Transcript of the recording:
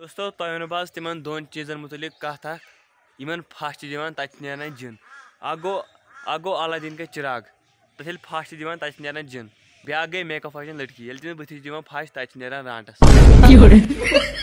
दोस्तों तय वो आज तिम दोन चीज़न मुतल कत इन फश दिवान तत नान जिन अक गो अलादीन के चिराग तथ ये फश दिवान तत नान जिन ब्या गई मेकअप फैशन लड़की ये बथि दिवान फश तत नान